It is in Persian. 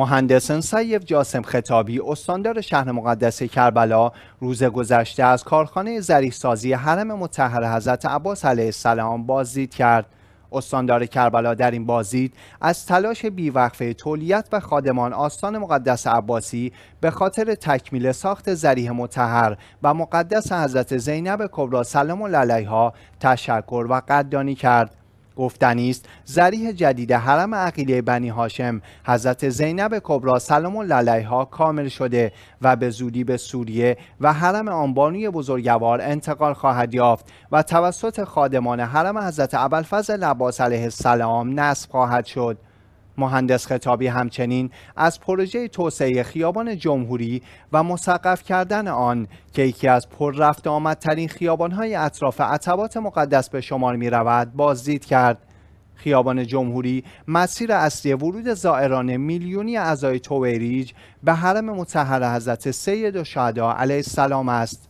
مهندس سیف جاسم خطابی استاندار شهر مقدس کربلا روز گذشته از کارخانه زریح سازی حرم متحر حضرت عباس علیه السلام بازدید کرد استاندار کربلا در این بازدید از تلاش بیوقفه تولیت و خادمان آستان مقدس عباسی به خاطر تکمیل ساخت زریح متحر و مقدس حضرت زینب کبرا سلام علیها تشکر و قدردانی کرد گفتنی است ذریح جدید حرم عقیله بنی هاشم حضرت زینب کبرا سلام ها کامل شده و به زودی به سوریه و حرم آنبانوی بزرگوار انتقال خواهد یافت و توسط خادمان حرم حضرت ابوالفضل عباس علیه السلام نصب خواهد شد مهندس خطابی همچنین از پروژه توسعه خیابان جمهوری و مسقف کردن آن که یکی از پر رفت آمدترین خیابانهای اطراف عطبات مقدس به شمار می رود بازدید کرد. خیابان جمهوری مسیر اصلی ورود زائران میلیونی اعضای تویریج به حرم متحر حضرت سید و علیه السلام است.